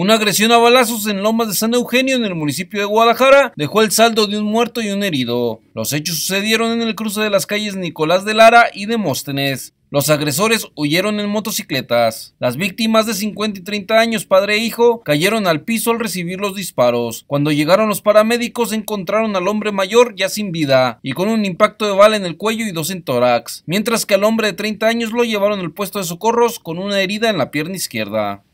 Una agresión a balazos en Lomas de San Eugenio, en el municipio de Guadalajara, dejó el saldo de un muerto y un herido. Los hechos sucedieron en el cruce de las calles Nicolás de Lara y Demóstenes. Los agresores huyeron en motocicletas. Las víctimas de 50 y 30 años, padre e hijo, cayeron al piso al recibir los disparos. Cuando llegaron los paramédicos encontraron al hombre mayor ya sin vida y con un impacto de bala en el cuello y dos en tórax, mientras que al hombre de 30 años lo llevaron al puesto de socorros con una herida en la pierna izquierda.